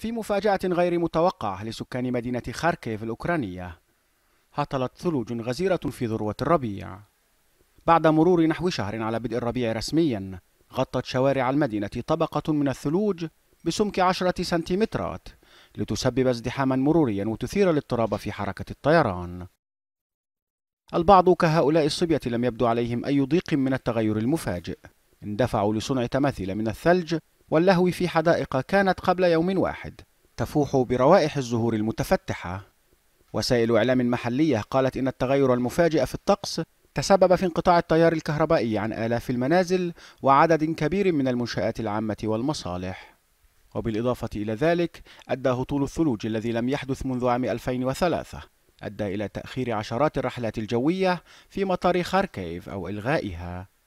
في مفاجأة غير متوقعة لسكان مدينة خاركيف الأوكرانية هطلت ثلوج غزيرة في ذروة الربيع بعد مرور نحو شهر على بدء الربيع رسميا غطت شوارع المدينة طبقة من الثلوج بسمك عشرة سنتيمترات لتسبب ازدحاما مروريا وتثير الاضطراب في حركة الطيران البعض كهؤلاء الصبية لم يبدو عليهم أي ضيق من التغير المفاجئ اندفعوا لصنع تماثيل من الثلج واللهو في حدائق كانت قبل يوم واحد تفوح بروائح الزهور المتفتحة وسائل إعلام محلية قالت إن التغير المفاجئ في الطقس تسبب في انقطاع التيار الكهربائي عن آلاف المنازل وعدد كبير من المنشآت العامة والمصالح وبالإضافة إلى ذلك أدى هطول الثلوج الذي لم يحدث منذ عام 2003 أدى إلى تأخير عشرات الرحلات الجوية في مطار خاركيف أو إلغائها